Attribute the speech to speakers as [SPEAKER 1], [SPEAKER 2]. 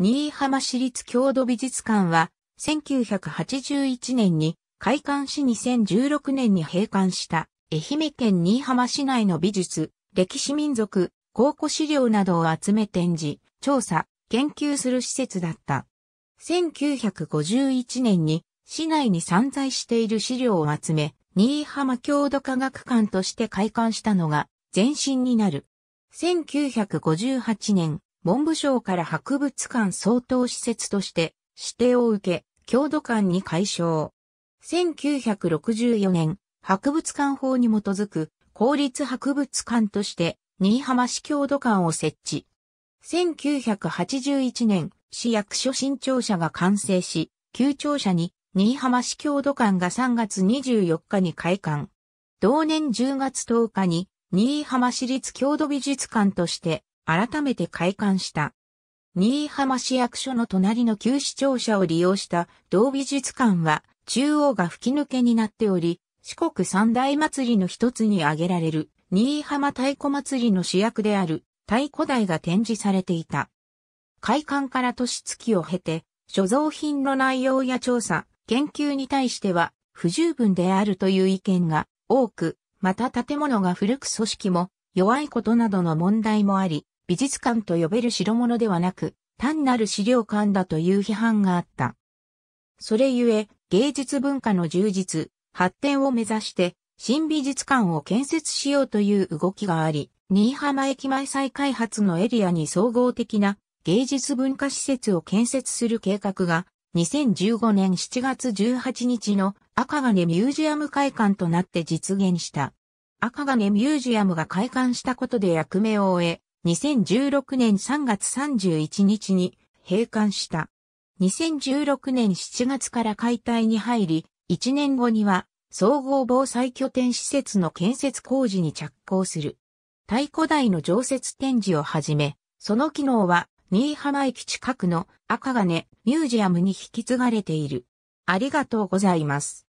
[SPEAKER 1] 新居浜市立郷土美術館は、1981年に開館し2016年に閉館した愛媛県新居浜市内の美術、歴史民族、考古資料などを集め展示、調査、研究する施設だった。1951年に市内に散在している資料を集め、新居浜郷土科学館として開館したのが前身になる。1958年、文部省から博物館相当施設として指定を受け、郷土館に改称。1964年、博物館法に基づく公立博物館として新居浜市郷土館を設置。1981年、市役所新庁舎が完成し、旧庁舎に新居浜市郷土館が3月24日に開館。同年10月10日に新居浜市立郷土美術館として改めて開館した。新居浜市役所の隣の旧市庁舎を利用した同美術館は中央が吹き抜けになっており、四国三大祭りの一つに挙げられる新居浜太鼓祭りの主役である太鼓台が展示されていた。開館から年月を経て、所蔵品の内容や調査、研究に対しては不十分であるという意見が多く、また建物が古く組織も弱いことなどの問題もあり、美術館と呼べる代物ではなく、単なる資料館だという批判があった。それゆえ、芸術文化の充実、発展を目指して、新美術館を建設しようという動きがあり、新居浜駅前再開発のエリアに総合的な芸術文化施設を建設する計画が、2015年7月18日の赤金ミュージアム開館となって実現した。赤金ミュージアムが開館したことで役目を終え、2016年3月31日に閉館した。2016年7月から解体に入り、1年後には総合防災拠点施設の建設工事に着工する。太古台の常設展示をはじめ、その機能は新居浜駅近くの赤金ミュージアムに引き継がれている。ありがとうございます。